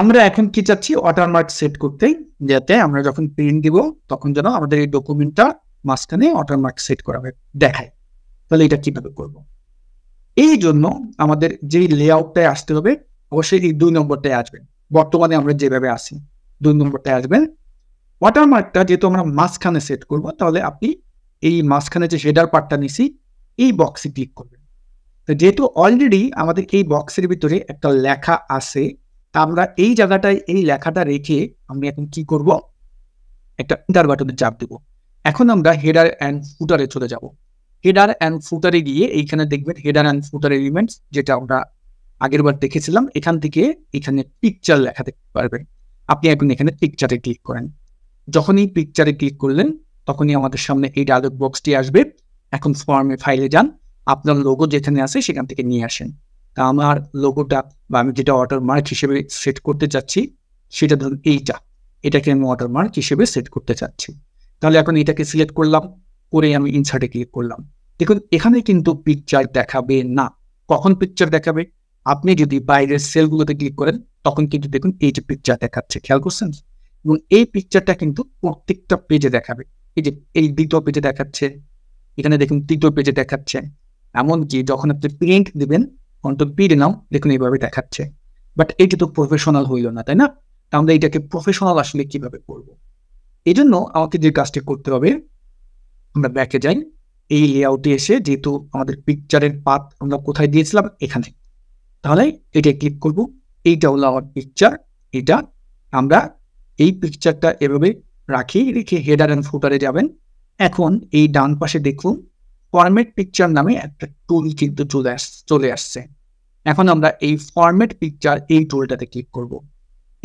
আমরা এখন কি চাচ্ছি ওয়াটারমার্ক সেট করতে যাতে আমরা যখন প্রিন্ট দিব তখন যেন আমাদের এই ডকুমেন্টটা মাঝখানে ওয়াটারমার্ক সেট করা হয় দেখায় তাহলে এটা কিভাবে করব। এই জন্য আমাদের যেই লেআউটটায় আসতে হবে অবশ্যই এই দুই নম্বরটায় আসবেন বর্তমানে আমরা যেভাবে আসি দুই নম্বরটায় আসবেন ওয়াটারমার্কটা যেহেতু আমরা মাঝখানে সেট করব তাহলে আপনি এই মাঝখানে যে হেডার পার্টটা নিছি এই বক্সে ক্লিক করবেন যেহেতু অলরেডি আমাদের এই বক্সের ভিতরে একটা লেখা আছে আমরা এই জায়গাটায় এই লেখাটা রেখে আমি এখন কি করব একটা ইন্টার বাটনে চাপ দেব এখন আমরা হেডার অ্যান্ড ফুটারে চলে যাব হেডার অ্যান্ড ফুটারে গিয়ে এইখানে দেখবেন হেডার অ্যান্ড ফুটার এলিমেন্টস যেটা আমরা আগের বার দেখেছিলাম এখান থেকে এখানে পিকচার লেখা দেখতে পারবেন আপনি এখন এখানে পিকচারে ক্লিক করেন যখনই পিকচারে ক্লিক করলেন তখনই আমাদের সামনে এই ডায়লগ বক্সটি আসবে এখন ফর্মে ফাইলে যান আপনার লোগো যেখানে আছে সেখান থেকে নিয়ে আসেন তা আমার লোগোটা বা আমি যেটা ওয়াটারমার্ক হিসেবে সেট করতে চাচ্ছি সেটা ধরুন এইটা এটাকে আমি ওয়াটারমার্ক হিসেবে সেট করতে চাচ্ছি তাহলে এখন এটাকে সিলেক্ট করলাম করে আমি ইনসার্টে ক্লিক করলাম দেখুন এখানে কিন্তু পিকচার দেখাবে না কখন পিকচার দেখাবে আপনি যদি বাইরের সেলগুলোতে ক্লিক করেন তখন কিন্তু দেখুন এই যে পিকচার দেখাচ্ছে খেয়াল করছেন এবং এই পিকচারটা কিন্তু প্রত্যেকটা পেজে দেখাবে এই যে এই দ্বিতীয় পেজে দেখাচ্ছে এখানে দেখুন তৃতীয় পেজে দেখাচ্ছে এমনকি যখন আপনি প্রিন্ট দিবেন কন্ট্রোল পি নাও দেখুন এইভাবে দেখাচ্ছে বাট এটা তো প্রফেশনাল হইল না তাই না আমরা এটাকে প্রফেশনাল আসলে কিভাবে করব। এই জন্য আমাকে যে কাজটি করতে হবে আমরা ব্যাকে যাই এই লেআউটে এসে যেহেতু আমাদের পিকচারের পাত আমরা কোথায় দিয়েছিলাম এখানে তাহলে এটা ক্লিক করব এইটা হলো আমার পিকচার এটা আমরা এই পিকচারটা এভাবে রাখি রেখে হেডার অ্যান্ড ফুটারে যাবেন এখন এই ডান পাশে দেখুন ফরম্যাট পিকচার নামে একটা টুল কিন্তু চলে চলে আসছে এখন আমরা এই ফরম্যাট পিকচার এই টুলটাতে ক্লিক করব।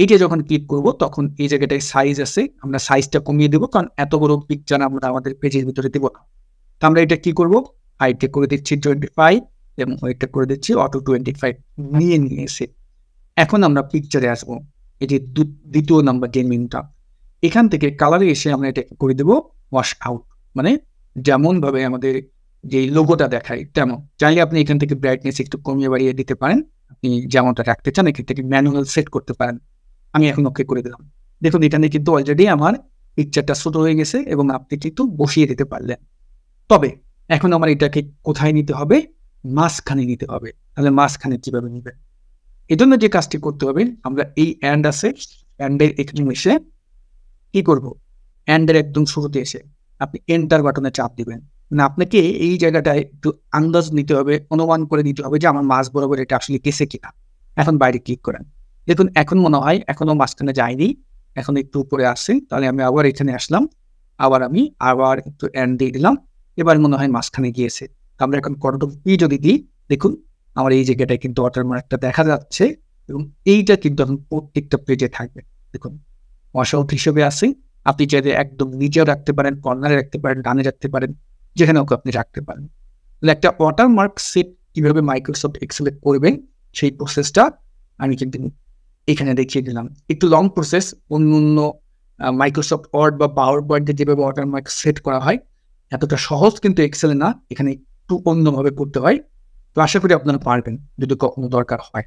এটা যখন ক্লিক করব তখন এই জায়গাটায় সাইজ আছে আমরা সাইজটা কমিয়ে দেবো কারণ এত বড় পিকচার আমরা আমাদের পেজের ভিতরে দেবো না তো আমরা এটা কি করব হাইটে করে দিচ্ছি টোয়েন্টি ফাইভ এবং ওয়েটটা করে দিচ্ছি অটো টোয়েন্টি ফাইভ নিয়ে নিয়ে এসে এখন আমরা পিকচারে আসব এটি দ্বিতীয় নাম্বার যে মেনুটা এখান থেকে কালারে এসে আমরা এটা করে দেবো ওয়াশ আউট মানে যেমনভাবে আমাদের যে লোগোটা দেখায় তেমন চাইলে আপনি এখান থেকে ব্রাইটনেস একটু কমিয়ে বাড়িয়ে দিতে পারেন আপনি যেমনটা রাখতে চান এখান থেকে ম্যানুয়াল সেট করতে পারেন আমি এখন ওকে করে দিলাম দেখুন এখানে কিন্তু অলরেডি আমার পিকচারটা ছোট হয়ে গেছে এবং আপনি কিন্তু বসিয়ে দিতে পারলেন তবে এখন আমার এটাকে কোথায় নিতে হবে মাঝখানে নিতে হবে তাহলে মাঝখানে কীভাবে নেবেন এজন্য যে কাজটি করতে হবে আমরা এই অ্যান্ড আছে অ্যান্ডের এখানে এসে কি করব অ্যান্ডের একদম শুরুতে এসে আপনি এন্টার বাটনে চাপ দিবেন মানে আপনাকে এই জায়গাটায় একটু আন্দাজ নিতে হবে অনুমান করে নিতে হবে যে আমার মাছ বরাবর এটা আসলে গেছে কিনা এখন বাইরে ক্লিক করেন দেখুন এখন মনে হয় এখনও মাঝখানে যায়নি এখন একটু উপরে আসছে তাহলে আমি আবার এখানে আসলাম আবার আমি আবার একটু অ্যান্ড দিয়ে দিলাম এবার মনে হয় মাঝখানে গিয়েছে আমরা এখন কন্ট্রোল পি যদি দিই দেখুন আমার এই জায়গাটায় কিন্তু ওয়াটারমার্কটা দেখা যাচ্ছে এবং এইটা কিন্তু এখন প্রত্যেকটা পেজে থাকবে দেখুন অসৌথ হিসেবে আসি আপনি চাইলে একদম নিচেও রাখতে পারেন কর্নারে রাখতে পারেন ডানে রাখতে পারেন যেখানে ওকে আপনি রাখতে পারেন তাহলে একটা ওয়াটারমার্ক সেট কীভাবে মাইক্রোসফট এক্সেলে করবে সেই প্রসেসটা আমি কিন্তু এখানে দেখিয়ে দিলাম একটু লং প্রসেস অন্য অন্য মাইক্রোসফট ওয়ার্ড বা পাওয়ার পয়েন্টে যেভাবে ওয়াটারমার্ক সেট করা হয় এতটা সহজ কিন্তু এক্সেলে না এখানে একটু অন্যভাবে করতে হয় তো আশা করি আপনারা পারবেন যদি কখনো দরকার হয়